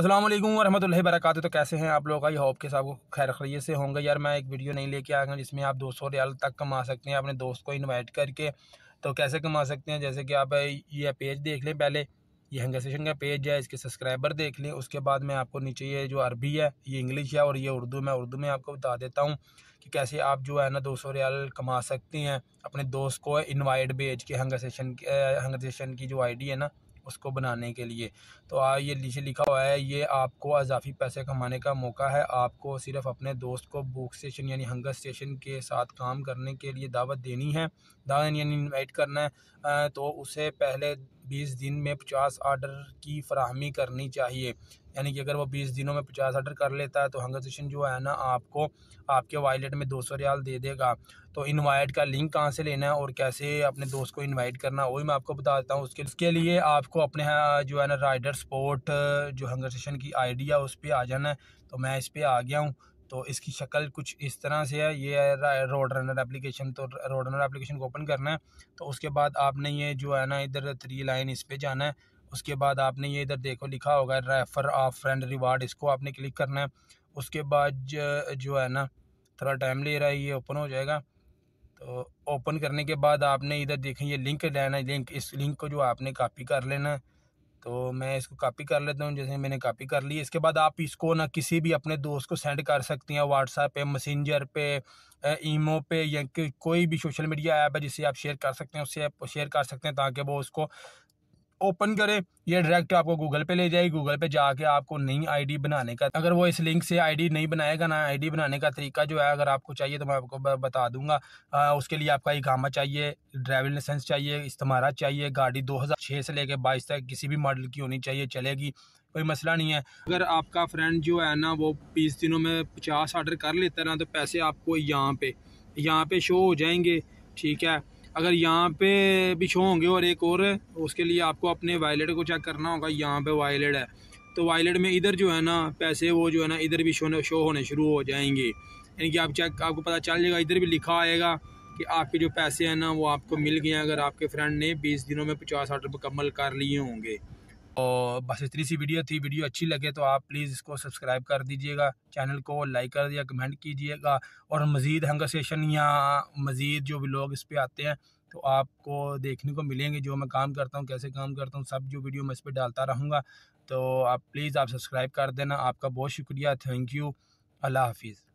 असलम वरहमल वरक तो कैसे हैं आप लोग आई होप के साहब खैर खरीय से होंगे यार मैं एक वीडियो नहीं लेके आया जिसमें आप 200 रियाल तक कमा सकते हैं अपने दोस्त को इनवाइट करके तो कैसे कमा सकते हैं जैसे कि आप ये पेज देख लें पहले ये हंगर सेशन का पेज है इसके सब्सक्राइबर देख लें उसके बाद मैं आपको नीचे ये जो अरबी है ये इंग्लिश है और ये उर्दू मैं उर्दू में आपको बता देता हूँ कि कैसे आप जो है ना दो सौ रियाल कमा सकते हैं अपने दोस्त को इनवाइट भेज के हंगर सेशन हंगर सेशन की जो डी है ना उसको बनाने के लिए तो आ ये नीचे लिखा हुआ है ये आपको अजाफी पैसे कमाने का मौका है आपको सिर्फ अपने दोस्त को बुक स्टेशन यानी हंगर स्टेशन के साथ काम करने के लिए दावत देनी है दावत यानी इन्वाइट करना है तो उसे पहले बीस दिन में पचास आर्डर की फ्राहमी करनी चाहिए यानी कि अगर वो बीस दिनों में पचास आर्डर कर लेता है तो हंगर स्टेशन जो है ना आपको आपके वॉलेट में दो सौ रियाल दे देगा तो इनवाइट का लिंक कहाँ से लेना है और कैसे अपने दोस्त को इनवाइट करना वही मैं आपको बता देता हूँ उसके उसके लिए आपको अपने हाँ, जो है ना राइडर स्पोर्ट जो हंगर स्टेशन की आईडी है उस पर आ जाना है तो मैं इस पर आ गया हूँ तो इसकी शक्ल कुछ इस तरह से है ये है रोड रनर एप्लीकेशन तो रोड रनर एप्लीकेशन को ओपन करना है तो उसके बाद आपने ये जो है ना इधर थ्री लाइन इस पर जाना है उसके बाद आपने ये इधर देखो लिखा होगा रेफ़र ऑफ फ्रेंड रिवार्ड इसको आपने क्लिक करना है उसके बाद जो है ना थोड़ा टाइम ले रहा है ये ओपन हो जाएगा तो ओपन करने के बाद आपने इधर देखें ये लिंक लेना है लिंक इस लिंक को जो आपने कॉपी कर लेना है तो मैं इसको कॉपी कर लेता हूँ जैसे मैंने कॉपी कर ली इसके बाद आप इसको ना किसी भी अपने दोस्त को सेंड कर सकती हैं व्हाट्सएप पे मैसेंजर पे ईमो पे या कोई भी सोशल मीडिया ऐप है जिसे आप शेयर कर सकते हैं उससे आप शेयर कर सकते हैं ताकि वो उसको ओपन करें ये डायरेक्ट आपको गूगल पे ले जाएगी गूगल पे जाके आपको नई आईडी बनाने का अगर वो इस लिंक से आईडी नहीं बनाएगा ना आईडी बनाने का तरीका जो है अगर आपको चाहिए तो मैं आपको बता दूंगा आ, उसके लिए आपका इकामा चाहिए ड्राइविंग लाइसेंस चाहिए इस्तेमारा चाहिए गाड़ी दो से लेकर बाईस तक किसी भी मॉडल की होनी चाहिए चलेगी कोई मसला नहीं है अगर आपका फ्रेंड जो है ना वो बीस दिनों में पचास आर्डर कर लेता है ना तो पैसे आपको यहाँ पे यहाँ पे शो हो जाएंगे ठीक है अगर यहाँ पे भी शो होंगे और एक और उसके लिए आपको अपने वायलेट को चेक करना होगा यहाँ पे वायलेट है तो वायलेट में इधर जो है ना पैसे वो जो है ना इधर भी शो शो होने शुरू हो जाएंगे यानी कि आप चेक आपको पता चल जाएगा इधर भी लिखा आएगा कि आपके जो पैसे हैं ना वो आपको मिल गए अगर आपके फ्रेंड ने बीस दिनों में पचास ऑर्डर मुकम्मल कर लिए होंगे और बस इतनी सी वीडियो थी वीडियो अच्छी लगे तो आप प्लीज़ इसको सब्सक्राइब कर दीजिएगा चैनल को लाइक कर दिया कमेंट कीजिएगा और मज़ीद हंगर सेशन या मज़ीद जो भी लोग इस पर आते हैं तो आपको देखने को मिलेंगे जो मैं काम करता हूँ कैसे काम करता हूँ सब जो वीडियो मैं इस पर डालता रहूँगा तो आप प्लीज़ आप सब्सक्राइब कर देना आपका बहुत शुक्रिया थैंक यू अल्लाह हाफिज़